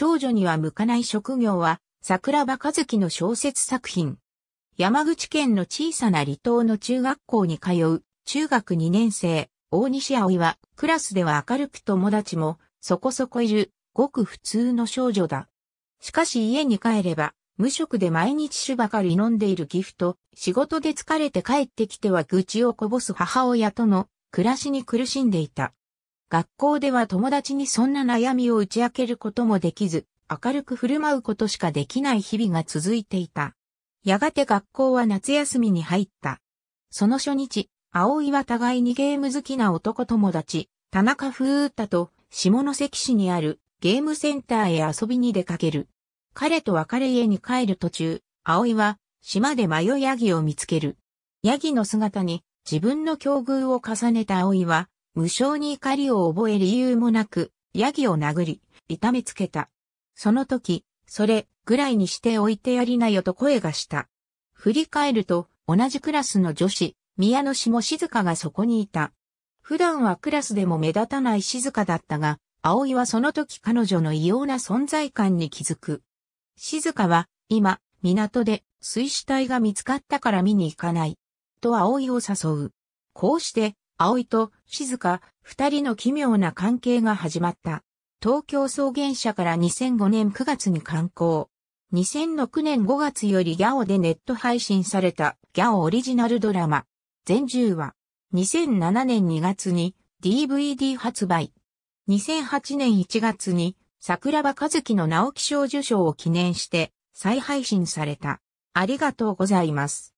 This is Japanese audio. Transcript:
少女には向かない職業は、桜庭和樹の小説作品。山口県の小さな離島の中学校に通う、中学2年生、大西葵は、クラスでは明るく友達も、そこそこいる、ごく普通の少女だ。しかし家に帰れば、無職で毎日酒ばかり飲んでいるギフト、仕事で疲れて帰ってきては愚痴をこぼす母親との暮らしに苦しんでいた。学校では友達にそんな悩みを打ち明けることもできず、明るく振る舞うことしかできない日々が続いていた。やがて学校は夏休みに入った。その初日、葵は互いにゲーム好きな男友達、田中風太と下関市にあるゲームセンターへ遊びに出かける。彼と別れ家に帰る途中、葵は島で迷いヤギを見つける。ヤギの姿に自分の境遇を重ねた葵は無性に怒りを覚え理由もなく、ヤギを殴り、痛めつけた。その時、それぐらいにしておいてやりなよと声がした。振り返ると、同じクラスの女子、宮野氏も静かがそこにいた。普段はクラスでも目立たない静かだったが、葵はその時彼女の異様な存在感に気づく。静かは、今、港で水死体が見つかったから見に行かない。と葵を誘う。こうして、葵と静か、二人の奇妙な関係が始まった。東京草原社から2005年9月に刊行。2006年5月よりギャオでネット配信されたギャオオリジナルドラマ。全10話。2007年2月に DVD 発売。2008年1月に桜庭和樹の直木賞受賞を記念して再配信された。ありがとうございます。